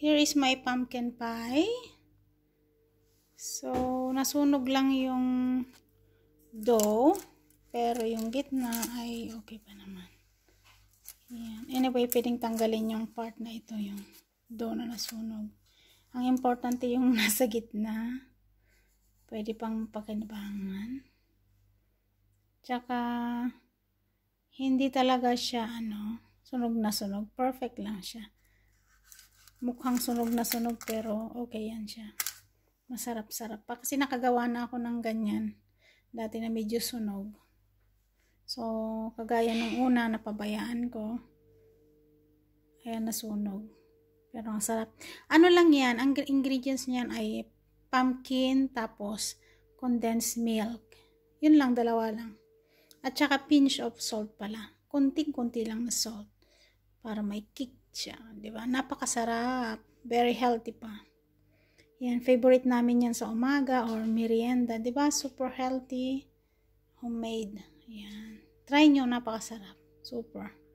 Here is my pumpkin pie. So, nasunog lang yung dough. Pero yung gitna ay okay pa naman. Ayan. Anyway, pwedeng tanggalin yung part na ito, yung dough na nasunog. Ang importante yung nasa gitna. Pwede pang pakinabangan. Tsaka, hindi talaga siya, ano, sunog na sunog. Perfect lang siya mukhang sunog na sunog pero okay yan siya masarap-sarap pa kasi nakagawa na ako ng ganyan dati na medyo sunog so kagaya nung una napabayaan ko ayan nasunog pero ang sarap ano lang yan ang ingredients niyan ay pumpkin tapos condensed milk yun lang dalawa lang at saka pinch of salt pala kunting-kunti lang na salt para may kick siya, di ba? Napakasarap. Very healthy pa. Yan, favorite namin yan sa umaga or merienda, di ba? Super healthy. Homemade. Yan. Try niyo, napakasarap. Super.